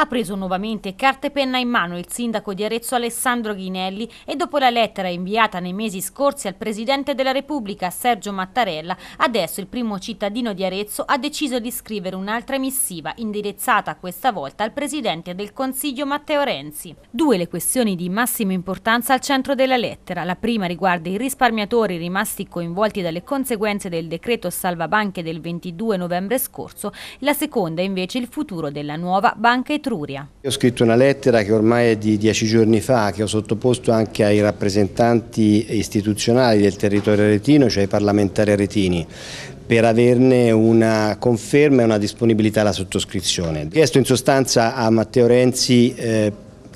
Ha preso nuovamente carta e penna in mano il sindaco di Arezzo Alessandro Ghinelli e dopo la lettera inviata nei mesi scorsi al Presidente della Repubblica Sergio Mattarella, adesso il primo cittadino di Arezzo ha deciso di scrivere un'altra missiva indirizzata questa volta al Presidente del Consiglio Matteo Renzi. Due le questioni di massima importanza al centro della lettera. La prima riguarda i risparmiatori rimasti coinvolti dalle conseguenze del decreto salvabanche del 22 novembre scorso, la seconda invece il futuro della nuova Banca etrusca. Etruria. Io ho scritto una lettera che ormai è di dieci giorni fa, che ho sottoposto anche ai rappresentanti istituzionali del territorio retino, cioè ai parlamentari retini per averne una conferma e una disponibilità alla sottoscrizione. Ho chiesto in sostanza a Matteo Renzi eh,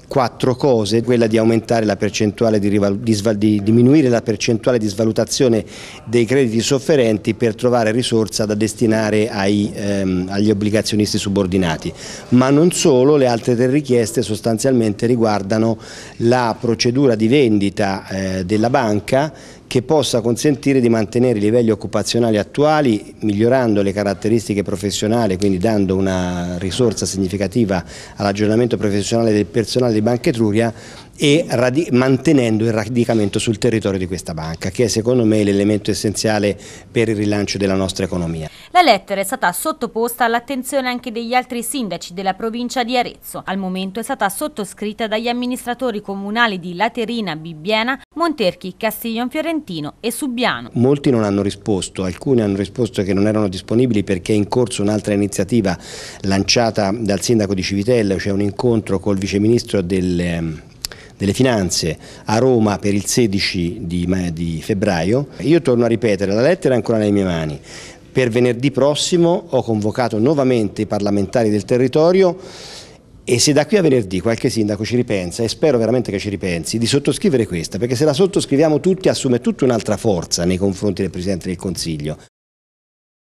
quattro cose, quella di, la di, di, di diminuire la percentuale di svalutazione dei crediti sofferenti per trovare risorse da destinare ai, ehm, agli obbligazionisti subordinati, ma non solo, le altre tre richieste sostanzialmente riguardano la procedura di vendita eh, della banca che possa consentire di mantenere i livelli occupazionali attuali migliorando le caratteristiche professionali, quindi dando una risorsa significativa all'aggiornamento professionale del personale di Banca Etruria e mantenendo il radicamento sul territorio di questa banca, che è secondo me l'elemento essenziale per il rilancio della nostra economia. La lettera è stata sottoposta all'attenzione anche degli altri sindaci della provincia di Arezzo. Al momento è stata sottoscritta dagli amministratori comunali di Laterina, Bibbiena, Monterchi, Castiglion Fiorentino e Subiano. Molti non hanno risposto, alcuni hanno risposto che non erano disponibili perché è in corso un'altra iniziativa lanciata dal sindaco di Civitella, cioè un incontro col viceministro del, delle finanze a Roma per il 16 di, di febbraio. Io torno a ripetere, la lettera è ancora nelle mie mani. Per venerdì prossimo ho convocato nuovamente i parlamentari del territorio e se da qui a venerdì qualche sindaco ci ripensa, e spero veramente che ci ripensi, di sottoscrivere questa, perché se la sottoscriviamo tutti assume tutta un'altra forza nei confronti del Presidente del Consiglio.